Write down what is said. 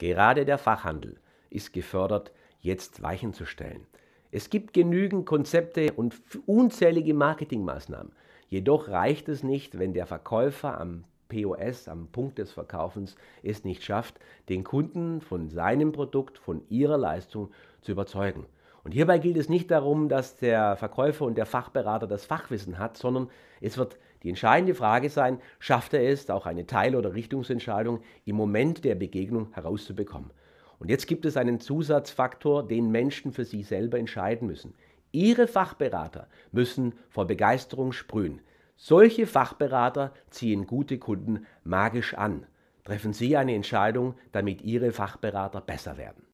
Gerade der Fachhandel ist gefördert, jetzt Weichen zu stellen. Es gibt genügend Konzepte und unzählige Marketingmaßnahmen. Jedoch reicht es nicht, wenn der Verkäufer am POS, am Punkt des Verkaufens, es nicht schafft, den Kunden von seinem Produkt, von ihrer Leistung zu überzeugen. Und hierbei gilt es nicht darum, dass der Verkäufer und der Fachberater das Fachwissen hat, sondern es wird die entscheidende Frage sein, schafft er es, auch eine Teil- oder Richtungsentscheidung im Moment der Begegnung herauszubekommen. Und jetzt gibt es einen Zusatzfaktor, den Menschen für sich selber entscheiden müssen. Ihre Fachberater müssen vor Begeisterung sprühen. Solche Fachberater ziehen gute Kunden magisch an. Treffen Sie eine Entscheidung, damit Ihre Fachberater besser werden.